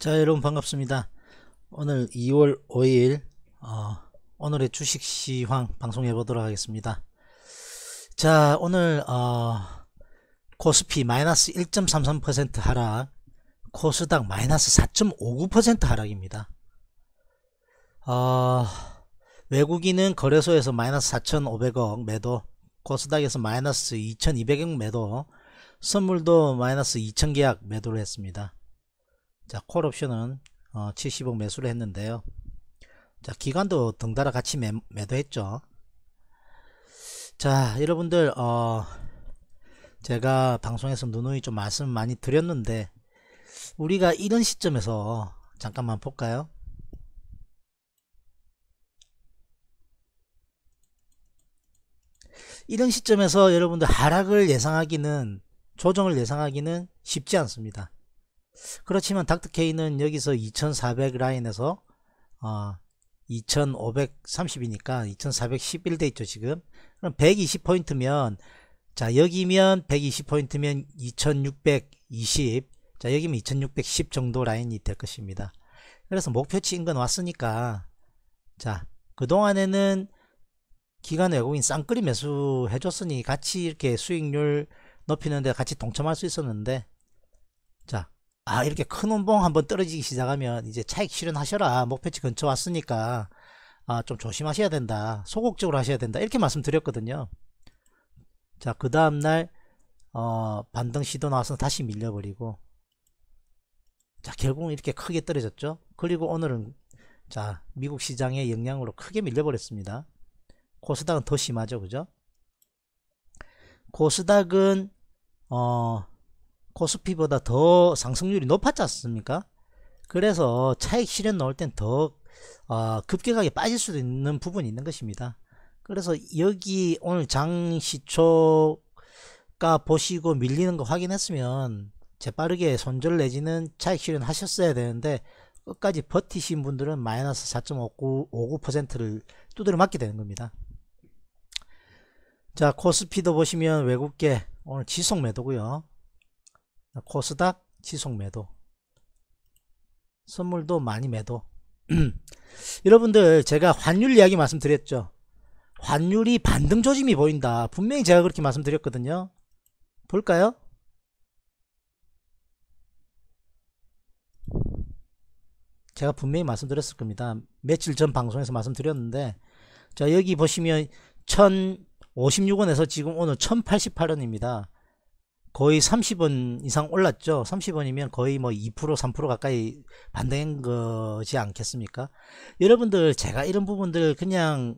자 여러분 반갑습니다 오늘 2월 5일 어, 오늘의 주식시황 방송해 보도록 하겠습니다 자 오늘 어, 코스피 마이너스 1.33% 하락 코스닥 마이너스 4.59% 하락입니다 어, 외국인은 거래소에서 마이너스 4,500억 매도 코스닥에서 마이너스 2,200억 매도 선물도 마이너스 2,000계약 매도를 했습니다 자, 콜옵션은 어, 70억 매수를 했는데요. 자, 기간도 등달아 같이 매, 매도했죠. 자, 여러분들 어, 제가 방송에서 누누이 좀 말씀 많이 드렸는데 우리가 이런 시점에서 잠깐만 볼까요? 이런 시점에서 여러분들 하락을 예상하기는 조정을 예상하기는 쉽지 않습니다. 그렇지만 닥터케이는 여기서 2400 라인에서 어, 2530이니까 2411돼 있죠 지금 그럼 120포인트면 자 여기면 120포인트면 2620 자 여기면 2610 정도 라인이 될 것입니다 그래서 목표치인 건 왔으니까 자 그동안에는 기간 외국인 쌍끌이 매수 해줬으니 같이 이렇게 수익률 높이는데 같이 동참할 수 있었는데 아 이렇게 큰 운봉 한번 떨어지기 시작하면 이제 차익 실현하셔라 목표치 근처 왔으니까 아, 좀 조심하셔야 된다 소극적으로 하셔야 된다 이렇게 말씀드렸거든요 자 그 다음날 어, 반등 시도 나와서 다시 밀려버리고 자 결국은 이렇게 크게 떨어졌죠 그리고 오늘은 자 미국 시장의 영향으로 크게 밀려버렸습니다 코스닥은 더 심하죠 그죠 코스닥은 어 코스피보다 더 상승률이 높았지 않습니까? 그래서 차익 실현 넣을 땐더 어, 아, 급격하게 빠질 수도 있는 부분이 있는 것입니다. 그래서 여기 오늘 장시초가 보시고 밀리는 거 확인했으면 재빠르게 손절 내지는 차익 실현 하셨어야 되는데 끝까지 버티신 분들은 마이너스 4.59%를 두드려 맞게 되는 겁니다. 자 코스피도 보시면 외국계 오늘 지속 매도고요. 코스닥 지속 매도 선물도 많이 매도 여러분들 제가 환율 이야기 말씀드렸죠 환율이 반등 조짐이 보인다 분명히 제가 그렇게 말씀드렸거든요 볼까요 제가 분명히 말씀드렸을 겁니다 며칠 전 방송에서 말씀드렸는데 자 여기 보시면 1056원에서 지금 오늘 1088원입니다 거의 30원 이상 올랐죠. 30원이면 거의 뭐 2% 3% 가까이 반등한 거지 않겠습니까? 여러분들 제가 이런 부분들 그냥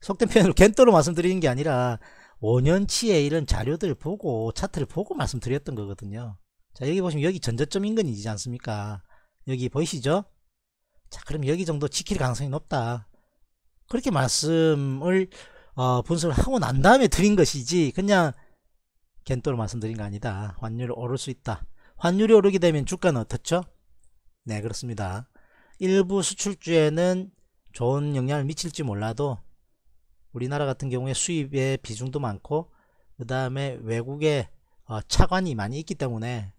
속된 표현으로 겐또로 말씀드리는 게 아니라 5년치의 이런 자료들 보고 차트를 보고 말씀드렸던 거거든요. 자 여기 보시면 여기 전저점 인근이지 않습니까? 여기 보이시죠? 자 그럼 여기 정도 지킬 가능성이 높다. 그렇게 말씀을 어, 분석을 하고 난 다음에 드린 것이지 그냥 겐또로 말씀드린 거 아니다. 환율이 오를 수 있다. 환율이 오르게 되면 주가는 어떻죠? 네, 그렇습니다. 일부 수출주에는 좋은 영향을 미칠지 몰라도 우리나라 같은 경우에 수입의 비중도 많고 그 다음에 외국의 어, 차관이 많이 있기 때문에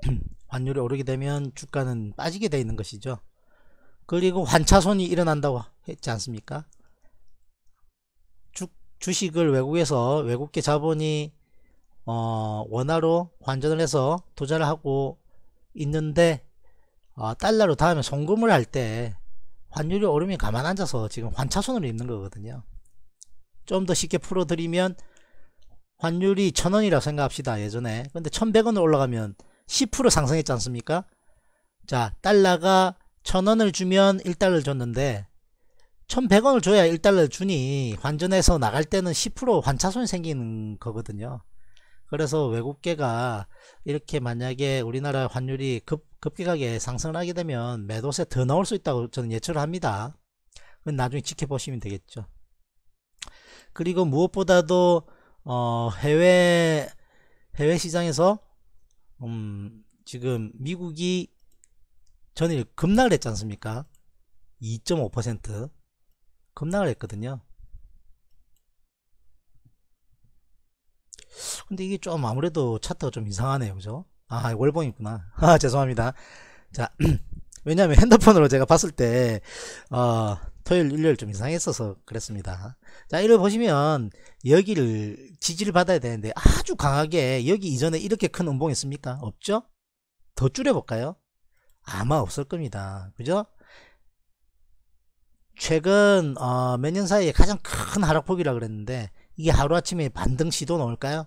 환율이 오르게 되면 주가는 빠지게 되어 있는 것이죠. 그리고 환차손이 일어난다고 했지 않습니까? 주, 식을 외국에서 외국계 자본이 어, 원화로 환전을 해서 투자를 하고 있는데 어, 달러로 다음에 송금을 할 때 환율이 오르면 가만 앉아서 지금 환차손으로 입는 거거든요. 좀 더 쉽게 풀어드리면 환율이 천원이라 고 생각합시다 예전에 근데 천 백원으로 올라가면 10% 상승했지 않습니까 자 달러가 천원을 주면 1달러를 줬는데 1100원을 줘야 1달러를 주니 환전해서 나갈 때는 10% 환차손이 생기는 거거든요 그래서 외국계가 이렇게 만약에 우리나라 환율이 급, 급격하게 상승하게 을 되면 매도세 더 나올 수 있다고 저는 예측을 합니다. 그건 나중에 지켜보시면 되겠죠. 그리고 무엇보다도 어, 해외 해외 시장에서 음, 지금 미국이 전일 급락을 했지 않습니까? 2.5% 급락을 했거든요. 근데 이게 좀 아무래도 차트가 좀 이상하네요 그죠 아 월봉 있구나 아 죄송합니다 자 왜냐하면 핸드폰으로 제가 봤을 때 어, 토요일 일요일 좀 이상했어서 그랬습니다 자 이를 보시면 여기를 지지를 받아야 되는데 아주 강하게 여기 이전에 이렇게 큰 음봉 있습니까 없죠 더 줄여볼까요 아마 없을 겁니다 그죠 최근 어, 몇 년 사이에 가장 큰 하락폭이라 그랬는데 이게 하루아침에 반등 시도 나올까요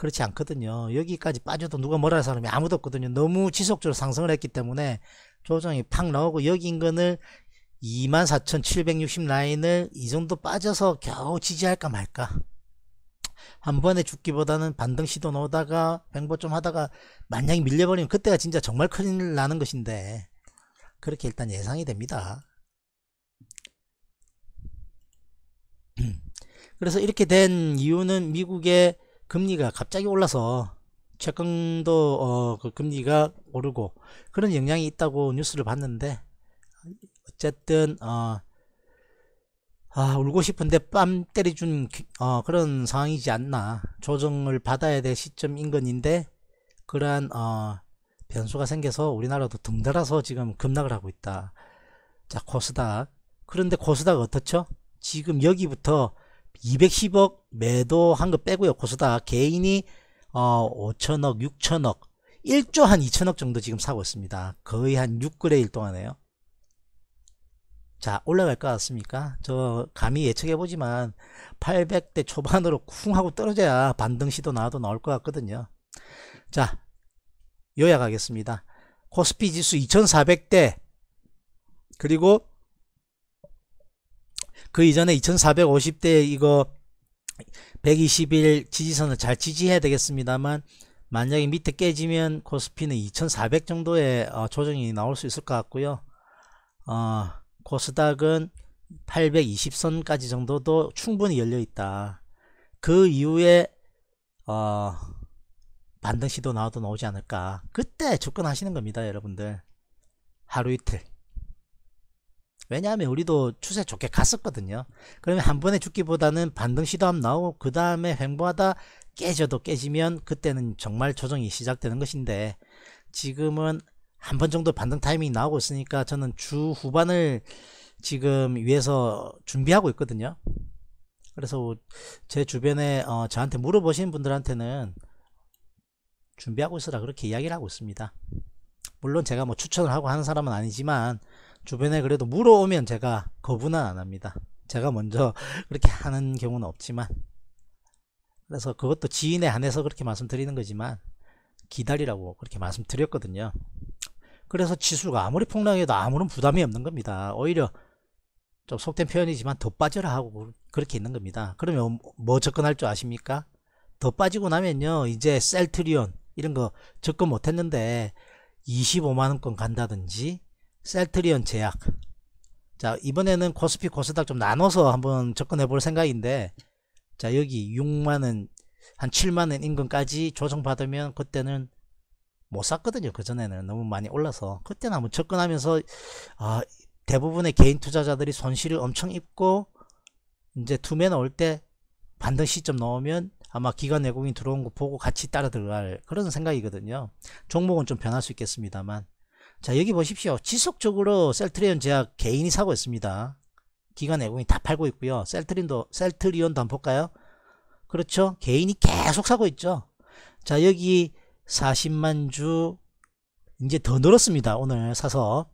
그렇지 않거든요. 여기까지 빠져도 누가 뭐라할 사람이 아무도 없거든요. 너무 지속적으로 상승을 했기 때문에 조정이 팍 나오고 여기 인근을 24,760 라인을 이 정도 빠져서 겨우 지지할까 말까. 한 번에 죽기보다는 반등 시도 넣다가 횡보 좀 하다가 만약에 밀려버리면 그때가 진짜 정말 큰일 나는 것인데 그렇게 일단 예상이 됩니다. 그래서 이렇게 된 이유는 미국의 금리가 갑자기 올라서 채권도 어, 그 금리가 오르고 그런 영향이 있다고 뉴스를 봤는데 어쨌든 어, 아 울고 싶은데 뺨 때려준 어, 그런 상황이지 않나 조정을 받아야 될 시점인 건인데 그러한 어, 변수가 생겨서 우리나라도 등달아서 지금 급락을 하고 있다 자 코스닥 그런데 코스닥 어떻죠 지금 여기부터 210억 매도한 거 빼고요. 고수다 개인이 어 5천억, 6천억, 1조 한 2천억 정도 지금 사고 있습니다. 거의 한 6거래일 동안에요. 자 올라갈 것 같습니까? 저 감히 예측해보지만 800대 초반으로 쿵 하고 떨어져야 반등 시도 나와도 나올 것 같거든요. 자 요약하겠습니다. 코스피 지수 2400대 그리고 그 이전에 2450대 이거 120일 지지선을 잘 지지해야 되겠습니다만 만약에 밑에 깨지면 코스피는 그 2400 정도의 어, 조정이 나올 수 있을 것 같고요. 어, 코스닥은 그 820선까지 정도도 충분히 열려 있다. 그 이후에 어, 반등 시도 나와도 나오지 않을까. 그때 접근하시는 겁니다, 여러분들. 하루 이틀. 왜냐하면 우리도 추세 좋게 갔었거든요. 그러면 한 번에 죽기보다는 반등 시도함 나오고 그 다음에 횡보하다 깨져도 깨지면 그때는 정말 조정이 시작되는 것인데 지금은 한 번 정도 반등 타이밍이 나오고 있으니까 저는 주 후반을 지금 위해서 준비하고 있거든요. 그래서 제 주변에 어, 저한테 물어보신 분들한테는 준비하고 있으라 그렇게 이야기를 하고 있습니다. 물론 제가 뭐 추천을 하고 하는 사람은 아니지만 주변에 그래도 물어오면 제가 거부는 안 합니다. 제가 먼저 그렇게 하는 경우는 없지만 그래서 그것도 지인에 한해서 그렇게 말씀드리는 거지만 기다리라고 그렇게 말씀드렸거든요. 그래서 지수가 아무리 폭락해도 아무런 부담이 없는 겁니다. 오히려 좀 속된 표현이지만 더 빠져라 하고 그렇게 있는 겁니다. 그러면 뭐 접근할 줄 아십니까? 더 빠지고 나면요. 이제 셀트리온 이런 거 접근 못했는데 25만원권 간다든지 셀트리온 제약. 자, 이번에는 코스피 코스닥 좀 나눠서 한번 접근해 볼 생각인데, 자, 여기 6만원, 한 7만원 인근까지 조정받으면 그때는 못 샀거든요. 그전에는 너무 많이 올라서. 그때는 한번 접근하면서, 아, 대부분의 개인 투자자들이 손실을 엄청 입고, 이제 투매 나올 때 반등 시점 넣으면 아마 기관 외국인 들어온 거 보고 같이 따라 들어갈 그런 생각이거든요. 종목은 좀 변할 수 있겠습니다만. 자 여기 보십시오 지속적으로 셀트리온 제약 개인이 사고 있습니다 기관 외국인이 다 팔고 있고요 셀트리온도 셀트리온도 한번 볼까요 그렇죠 개인이 계속 사고 있죠 자 여기 40만 주 이제 더 늘었습니다 오늘 사서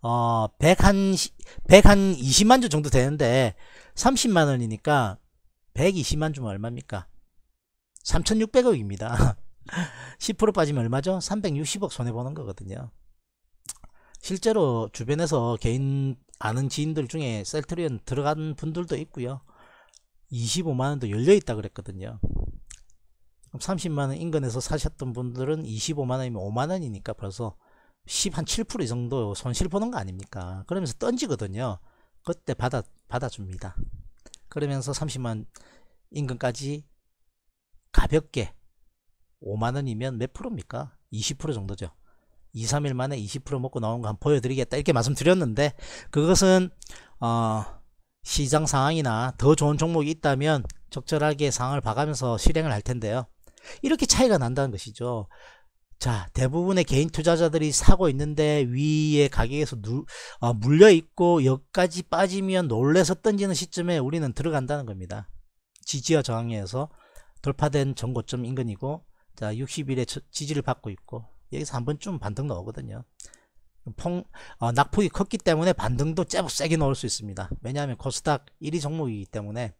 어1 0 0 1 20만 주 정도 되는데 30만 원이니까 120만 주면 얼마입니까 3600억입니다 10% 빠지면 얼마죠 360억 손해보는 거거든요 실제로 주변에서 개인 아는 지인들 중에 셀트리온 들어간 분들도 있고요 25만원도 열려있다 그랬거든요 30만원 인근에서 사셨던 분들은 25만원이면 5만원이니까 벌써 10 한 7% 정도 손실 보는 거 아닙니까 그러면서 던지거든요 그때 받아 받아줍니다 그러면서 30만 인근까지 가볍게 5만원이면 몇 프로입니까 20% 정도죠 2, 3일 만에 20% 먹고 나온 거한 보여드리겠다 이렇게 말씀드렸는데 그것은 어 시장 상황이나 더 좋은 종목이 있다면 적절하게 상황을 봐가면서 실행을 할 텐데요. 이렇게 차이가 난다는 것이죠. 자, 대부분의 개인 투자자들이 사고 있는데 위에 가격에서 누, 어, 물려 있고 여기까지 빠지면 놀래서 던지는 시점에 우리는 들어간다는 겁니다. 지지와 저항에서 돌파된 전고점 인근이고 자, 6 0일의 지지를 받고 있고 여기서 한번 좀 반등 나오거든요. 폭, 어, 낙폭이 컸기 때문에 반등도 제법 세게 나올 수 있습니다. 왜냐하면 코스닥 1위 종목이기 때문에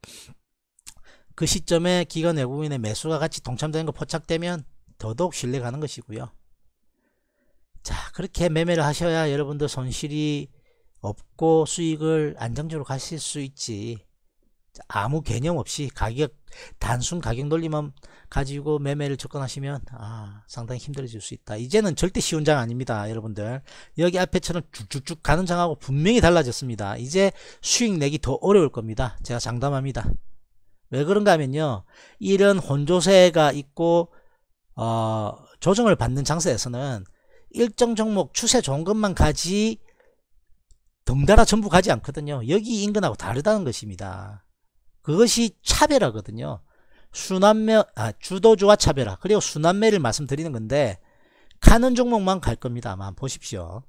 그 시점에 기관 외국인의 매수가 같이 동참되는 거 포착되면 더더욱 신뢰가는 것이고요. 자 그렇게 매매를 하셔야 여러분들 손실이 없고 수익을 안정적으로 가실 수 있지 아무 개념 없이 가격 단순 가격 논리만 가지고 매매를 접근하시면 아 상당히 힘들어질 수 있다 이제는 절대 쉬운 장 아닙니다 여러분들 여기 앞에처럼 쭉쭉쭉 가는 장하고 분명히 달라졌습니다 이제 수익 내기 더 어려울 겁니다 제가 장담합니다 왜 그런가 하면요 이런 혼조세가 있고 어 조정을 받는 장세에서는 일정 종목 추세 좋은 것만 가지 덩달아 전부 가지 않거든요 여기 인근하고 다르다는 것입니다 그것이 차별화거든요. 순환매, 아, 주도주와 차별화. 그리고 순환매를 말씀드리는 건데, 가는 종목만 갈 겁니다. 아마 보십시오.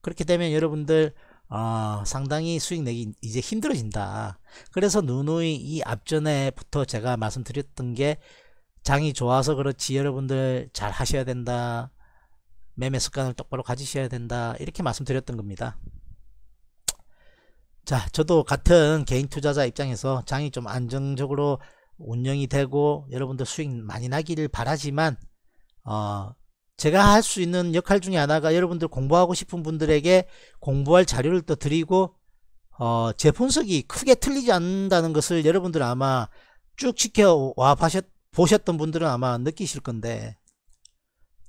그렇게 되면 여러분들, 어, 상당히 수익 내기 이제 힘들어진다. 그래서 누누이 이 앞전에부터 제가 말씀드렸던 게 장이 좋아서 그렇지 여러분들 잘 하셔야 된다. 매매 습관을 똑바로 가지셔야 된다. 이렇게 말씀드렸던 겁니다. 자, 저도 같은 개인 투자자 입장에서 장이 좀 안정적으로 운영이 되고 여러분들 수익 많이 나기를 바라지만 어, 제가 할 수 있는 역할 중에 하나가 여러분들 공부하고 싶은 분들에게 공부할 자료를 또 드리고 어, 제 분석이 크게 틀리지 않는다는 것을 여러분들 아마 쭉 지켜와 보셨던 분들은 아마 느끼실 건데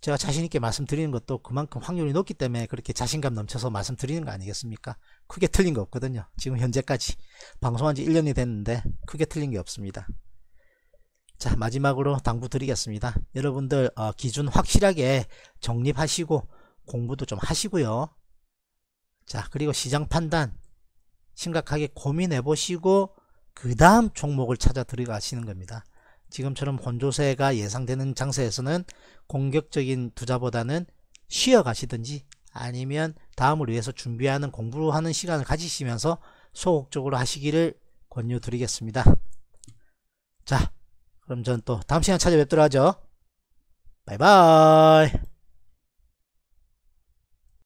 제가 자신있게 말씀드리는 것도 그만큼 확률이 높기 때문에 그렇게 자신감 넘쳐서 말씀드리는 거 아니겠습니까? 크게 틀린 거 없거든요. 지금 현재까지. 방송한 지 1년이 됐는데 크게 틀린 게 없습니다. 자, 마지막으로 당부 드리겠습니다. 여러분들 어, 기준 확실하게 정립하시고 공부도 좀 하시고요. 자, 그리고 시장 판단 심각하게 고민해 보시고 그 다음 종목을 찾아 들어가시는 겁니다. 지금처럼 혼조세가 예상되는 장세에서는 공격적인 투자보다는 쉬어 가시든지 아니면 다음을 위해서 준비하는 공부하는 시간을 가지시면서 소극적으로 하시기를 권유드리겠습니다. 자 그럼 전 또 다음 시간 찾아뵙도록 하죠. 바이바이